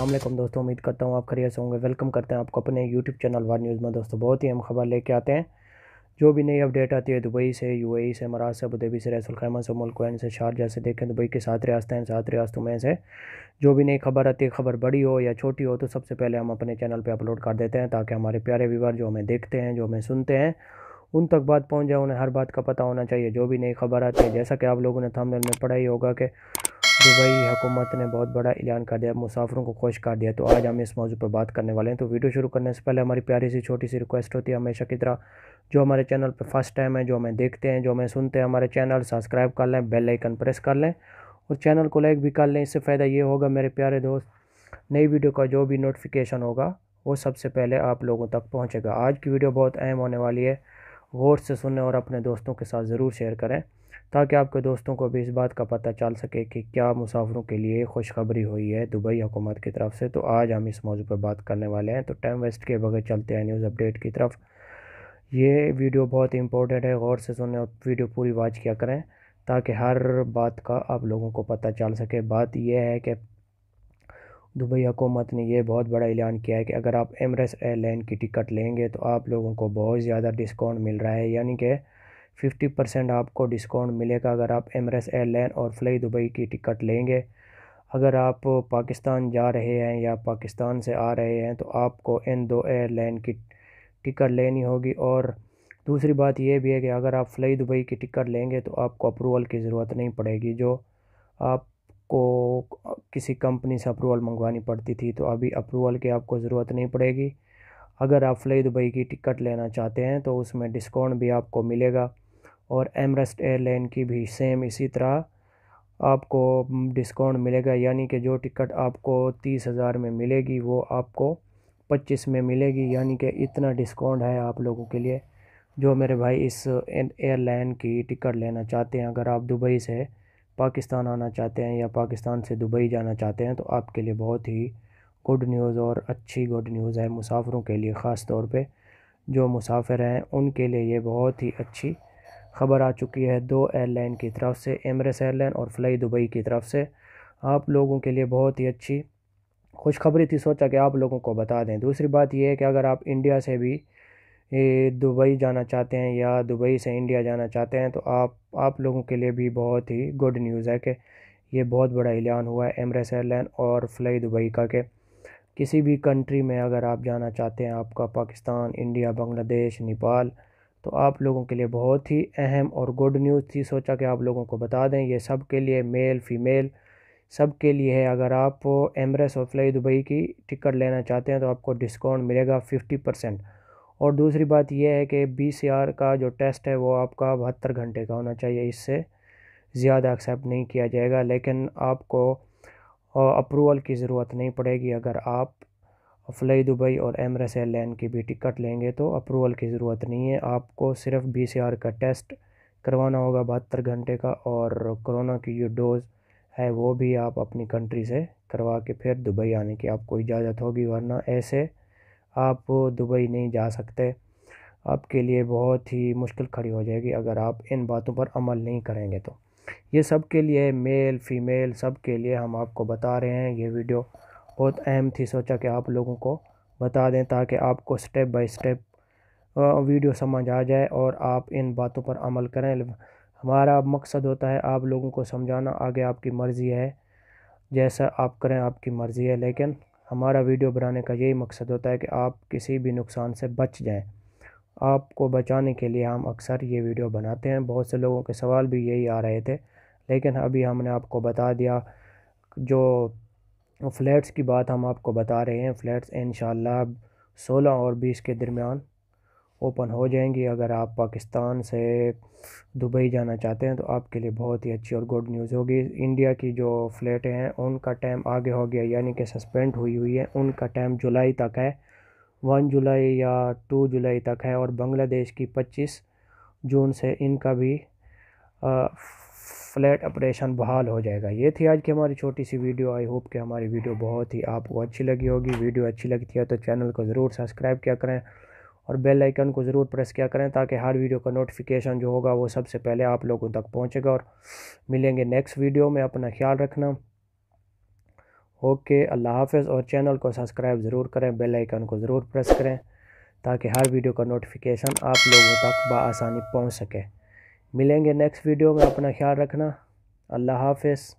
असलम दोस्तों उम्मीद करता हूँ आप खरीय से होंगे वेलकम करते हैं आपको अपने यूट्यूब चैनल वार न्यूज़ में दोस्तों बहुत ही हम खबर लेके आते हैं जो भी नई अपडेट आती है दुबई से यूएई e से मराज से अबूदेबी से रैसलखैमा से मुल्कैन से शारजा से देखें दुबई के सात रियासतें हैं सात रियासतों में से जो भी नई खबर आती है खबर बड़ी हो या छोटी हो तो सबसे पहले हम अपने चैनल पर अपलोड कर देते हैं ताकि हमारे प्यारे व्यूवर जो हमें देखते हैं जो हमें सुनते हैं उन तक बात पहुँच जाए उन्हें हर बात का पता होना चाहिए जो भी नई खबर आती है जैसा कि आप लोगों ने थंबनेल में पढ़ा ही होगा कि दुबई हुकूमत ने बहुत बड़ा ऐलान कर दिया मुसाफरों को खुश कर दिया तो आज हम इस मौजू पर बात करने वाले हैं तो वीडियो शुरू करने से पहले हमारी प्यारी सी छोटी सी रिक्वेस्ट होती है हमेशा की तरह जो हमारे चैनल पर फर्स्ट टाइम है जो हमें देखते हैं जो हमें सुनते हैं हमारे चैनल सब्सक्राइब कर लें बेल आइकन प्रेस कर लें और चैनल को लाइक भी कर लें इससे फ़ायदा ये होगा मेरे प्यारे दोस्त नई वीडियो का जो भी नोटिफिकेशन होगा वो सबसे पहले आप लोगों तक पहुँचेगा आज की वीडियो बहुत अहम होने वाली है गौर से सुने और अपने दोस्तों के साथ ज़रूर शेयर करें ताकि आपके दोस्तों को भी इस बात का पता चल सके कि क्या मुसाफरों के लिए खुशखबरी हुई है दुबई हुकूमत की तरफ से तो आज हम इस मौजू पर बात करने वाले हैं तो टाइम वेस्ट के बगैर चलते हैं न्यूज़ अपडेट की तरफ ये वीडियो बहुत इंपॉर्टेंट है गौर से सुनने और वीडियो पूरी वाच किया करें ताकि हर बात का आप लोगों को पता चल सके बात यह है कि दुबई हुकूमत ने यह बहुत बड़ा ऐलान किया है कि अगर आप एमरेस एयरलाइन की टिकट लेंगे तो आप लोगों को बहुत ज़्यादा डिस्काउंट मिल रहा है यानी कि फिफ्टी परसेंट आपको डिस्काउंट मिलेगा अगर आप एमरस एयरलाइन और फ्लाई दुबई की टिकट लेंगे अगर आप पाकिस्तान जा रहे हैं या पाकिस्तान से आ रहे हैं तो आपको इन दो एयरलाइन की टिकट लेनी होगी और दूसरी बात यह भी है कि अगर आप फ्लाई दुबई की टिकट लेंगे तो आपको अप्रूवल की ज़रूरत नहीं पड़ेगी जो आपको किसी कंपनी से अप्रूवल मंगवानी पड़ती थी तो अभी अप्रूवल की आपको ज़रूरत नहीं पड़ेगी अगर आप फ्लाई दुबई की टिकट लेना चाहते हैं तो उसमें डिस्काउंट भी आपको मिलेगा और एमरेस्ट एयरलाइन की भी सेम इसी तरह आपको डिस्काउंट हम्म, मिलेगा यानी कि जो टिकट आपको तीस हज़ार में मिलेगी वो आपको पच्चीस में मिलेगी यानी कि इतना डिस्काउंट है आप लोगों के लिए जो मेरे भाई इस एयरलाइन की टिकट लेना चाहते हैं अगर आप दुबई से पाकिस्तान आना चाहते हैं या पाकिस्तान से दुबई जाना चाहते हैं तो आपके लिए बहुत ही गुड न्यूज़ और अच्छी गुड न्यूज़ है मुसाफिरों के लिए ख़ास तौर पर जो मुसाफिर हैं उनके लिए ये बहुत ही अच्छी ख़बर आ चुकी है दो एयरलाइन की तरफ से एमरेस एयरलाइन और फ्लाई दुबई की तरफ से आप लोगों के लिए बहुत ही अच्छी खुशखबरी थी सोचा कि आप लोगों को बता दें दूसरी बात यह है कि अगर आप इंडिया से भी दुबई जाना चाहते हैं या दुबई से इंडिया जाना चाहते हैं तो आप आप लोगों के लिए भी बहुत ही गुड न्यूज़ है कि ये बहुत बड़ा ऐलान हुआ है एमरेस एयरलाइन और फ्लाई दुबई का के किसी भी कंट्री में अगर आप जाना चाहते हैं आपका पाकिस्तान इंडिया बांग्लादेश नेपाल तो आप लोगों के लिए बहुत ही अहम और गुड न्यूज़ थी सोचा कि आप लोगों को बता दें ये सब के लिए मेल फीमेल सब के लिए है अगर आप एमरेस और फ्लाई दुबई की टिकट लेना चाहते हैं तो आपको डिस्काउंट मिलेगा फिफ्टी परसेंट और दूसरी बात यह है कि बी सी आर का जो टेस्ट है वो आपका बहत्तर घंटे का होना चाहिए इससे ज़्यादा एक्सेप्ट नहीं किया जाएगा लेकिन आपको अप्रूवल की ज़रूरत नहीं पड़ेगी अगर आप फ्लई दुबई और एमरस एयरलाइन की भी टिकट लेंगे तो अप्रूवल की ज़रूरत नहीं है आपको सिर्फ बी सी आर का टेस्ट करवाना होगा बहत्तर घंटे का और कोरोना की जो डोज़ है वो भी आप अपनी कंट्री से करवा के फिर दुबई आने की आपको इजाज़त होगी वरना ऐसे आप दुबई नहीं जा सकते आपके लिए बहुत ही मुश्किल खड़ी हो जाएगी अगर आप इन बातों पर अमल नहीं करेंगे तो ये सब के लिए मेल फीमेल सब के लिए हम आपको बता रहे हैं ये वीडियो बहुत अहम थी सोचा कि आप लोगों को बता दें ताकि आपको स्टेप बाय स्टेप वीडियो समझ आ जाए और आप इन बातों पर अमल करें हमारा मकसद होता है आप लोगों को समझाना आगे आपकी मर्ज़ी है जैसा आप करें आपकी मर्ज़ी है लेकिन हमारा वीडियो बनाने का यही मकसद होता है कि आप किसी भी नुकसान से बच जाएं आपको बचाने के लिए हम अक्सर ये वीडियो बनाते हैं बहुत से लोगों के सवाल भी यही आ रहे थे लेकिन अभी हमने आपको बता दिया जो फ़्लैट्स की बात हम आपको बता रहे हैं फ़्लैट्स इन सोलह और बीस के दरमियान ओपन हो जाएंगी अगर आप पाकिस्तान से दुबई जाना चाहते हैं तो आपके लिए बहुत ही अच्छी और गुड न्यूज़ होगी इंडिया की जो फ़्लैटें हैं उनका टाइम आगे हो गया यानी कि सस्पेंड हुई हुई है उनका टाइम जुलाई तक है वन जुलाई या टू जुलाई तक है और बांग्लादेश की पच्चीस जून से इनका भी फ्लैट ऑपरेशन बहाल हो जाएगा ये थी आज की हमारी छोटी सी वीडियो आई होप कि हमारी वीडियो बहुत ही आपको अच्छी लगी होगी वीडियो अच्छी लगती है तो चैनल को ज़रूर सब्सक्राइब किया करें और बेल आइकन को ज़रूर प्रेस किया करें ताकि हर वीडियो का नोटिफिकेशन जो होगा वो सबसे पहले आप लोगों तक पहुँचेगा और मिलेंगे नेक्स्ट वीडियो में अपना ख्याल रखना ओके अल्लाह हाफ़ और चैनल को सब्सक्राइब ज़रूर करें बेल आइकन को ज़रूर प्रेस करें ताकि हर वीडियो का नोटिफिकेशन आप लोगों तक बसानी पहुँच सके मिलेंगे नेक्स्ट वीडियो में अपना ख्याल रखना अल्लाह हाफिज़